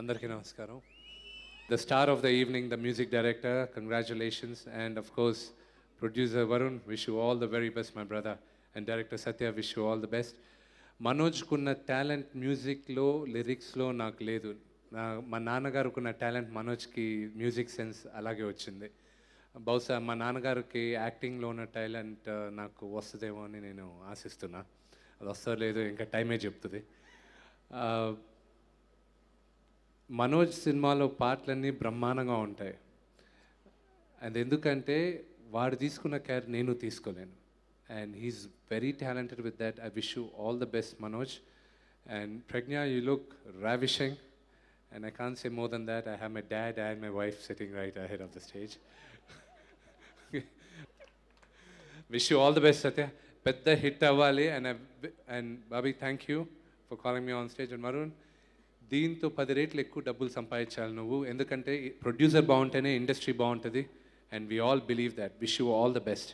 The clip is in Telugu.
అందరికీ నమస్కారం the star of the evening the music director congratulations and of course producer Varun wish you all the very best my brother and director Satya wish you all the best మనోజ్కున్న టాలెంట్ మ్యూజిక్లో లిరిక్స్లో నాకు లేదు నా మా నాన్నగారుకున్న టాలెంట్ మనోజ్కి మ్యూజిక్ సెన్స్ అలాగే వచ్చింది బహుశా మా నాన్నగారికి యాక్టింగ్లో ఉన్న టాలెంట్ uh, నాకు వస్తుందేమో అని నేను ఆశిస్తున్నా అది వస్తలేదు ఇంకా టైమే చెప్తుంది uh, మనోజ్ సినిమాలో పాటలన్నీ బ్రహ్మాండంగా ఉంటాయి అండ్ ఎందుకంటే వాడు తీసుకున్న కేర్ నేను తీసుకోలేను and he's very talented with that I wish you all the best Manoj and Pragya you look ravishing and I can say more than that I have my dad and my wife sitting right ahead of the stage wish you all the best Satya పెద్ద హిట్ అవ్వాలి and and Bobby thank you for calling me on stage and మరూన్ దీంతో పది రేట్లు ఎక్కువ డబ్బులు సంపాదించాలి నువ్వు ఎందుకంటే ప్రొడ్యూసర్ బాగుంటేనే ఇండస్ట్రీ బాగుంటుంది and we all believe that wish you all the best